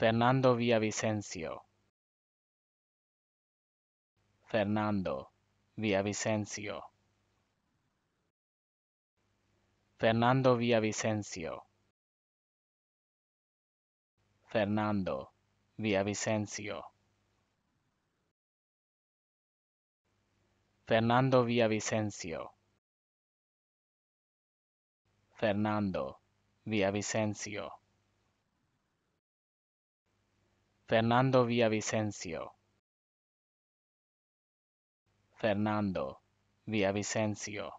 Fernando Villavicencio. Fernando Villavicencio. Fernando Villavicencio. Fernando Villavicencio. Fernando Villavicencio. Fernando Villavicencio. Fernando Villavicencio. Fernando Villavicencio.